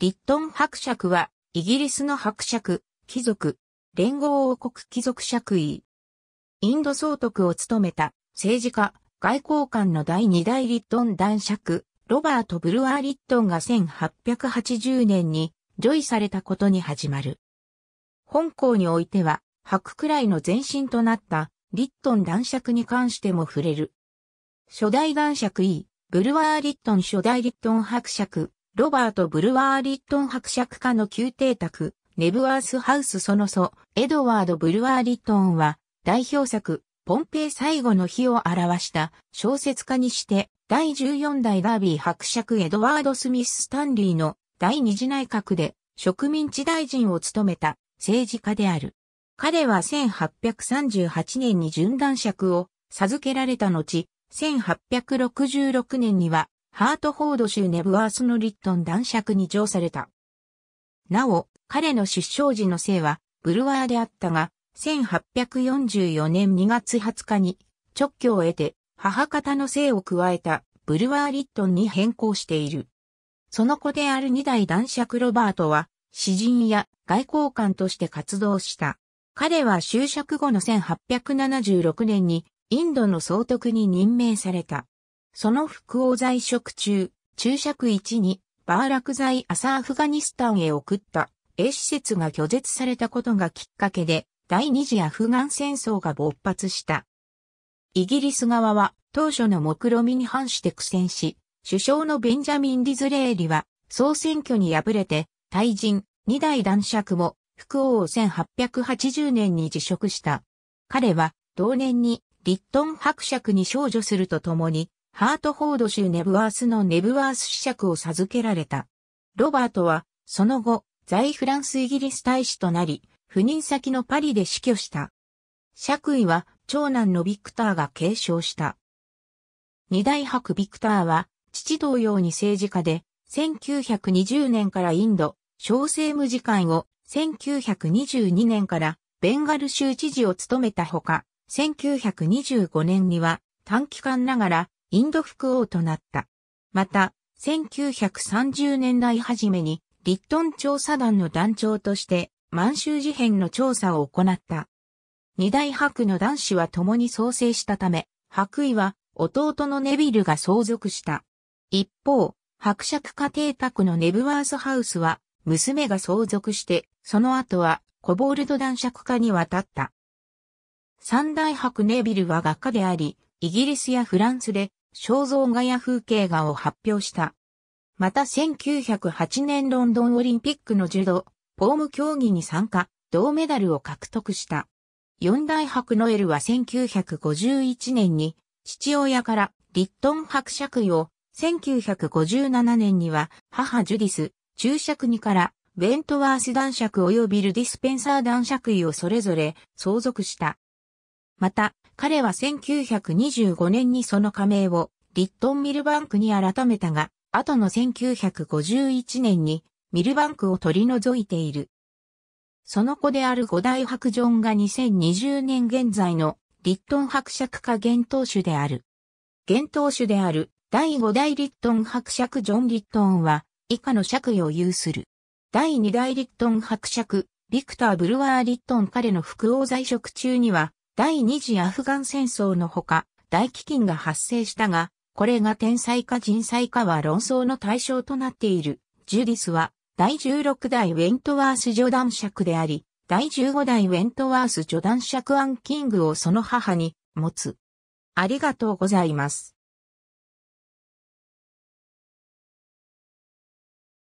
リットン伯爵は、イギリスの伯爵、貴族、連合王国貴族爵位。インド総督を務めた、政治家、外交官の第二代リットン男爵、ロバート・ブルワー・リットンが1880年に、ジョイされたことに始まる。本校においては、白くらいの前身となった、リットン男爵に関しても触れる。初代男爵 E、ブルワー・リットン初代リットン伯爵、ロバート・ブルワー・リットン伯爵家の宮廷宅、ネブワースハウスその祖、エドワード・ブルワー・リットンは、代表作、ポンペイ最後の日を表した小説家にして、第14代ダービー伯爵エドワード・スミス・スタンリーの第二次内閣で植民地大臣を務めた政治家である。彼は1838年に順断爵を授けられた後、1866年にはハートフォード州ネブワースのリットン男爵に上された。なお、彼の出生時の姓は、ブルワーであったが、1844年2月20日に、直居を得て、母方の姓を加えた、ブルワー・リットンに変更している。その子である二代男爵ロバートは、詩人や外交官として活動した。彼は就職後の1876年に、インドの総督に任命された。その服王在職中、注釈1に、バーラクアサアフガニスタンへ送った A 施設が拒絶されたことがきっかけで、第二次アフガン戦争が勃発した。イギリス側は当初の目論見に反して苦戦し、首相のベンジャミン・ディズレーリは総選挙に敗れて、退陣、二代男爵も、副王を1880年に辞職した。彼は、同年に、リットン伯爵に少女するとともに、ハートフォード州ネブワースのネブワース子爵を授けられた。ロバートは、その後、在フランスイギリス大使となり、赴任先のパリで死去した。爵位は、長男のビクターが継承した。二大伯ビクターは、父同様に政治家で、1920年からインド、小政務次官を、1922年からベンガル州知事を務めたほか、1925年には短期間ながらインド副王となった。また、1930年代初めに、リットン調査団の団長として、満州事変の調査を行った。二大白の男子は共に創生したため、白衣は弟のネビルが相続した。一方、白爵家庭宅のネブワースハウスは娘が相続して、その後はコボールド男爵家に渡った。三大白ネビルは画家であり、イギリスやフランスで肖像画や風景画を発表した。また1908年ロンドンオリンピックの柔道、ポーム競技に参加、銅メダルを獲得した。四大博ノエルは1951年に父親からリットン伯爵位を、1957年には母ジュディス、中尺にからウェントワース男爵及びルディスペンサー男爵位をそれぞれ相続した。また、彼は1925年にその加盟をリットンミルバンクに改めたが、後の1951年にミルバンクを取り除いている。その子である五大白ジョンが2020年現在のリットン伯爵家元当主である。元当主である第五代リットン伯爵ジョン・リットンは以下の爵位を有する。第二代リットン伯爵、ビクター・ブルワー・リットン彼の副王在職中には第二次アフガン戦争のほか、大飢饉が発生したが、これが天才か人災かは論争の対象となっている。ジュディスは、第16代ウェントワース助男爵であり、第15代ウェントワース助男爵アンキングをその母に持つ。ありがとうございます。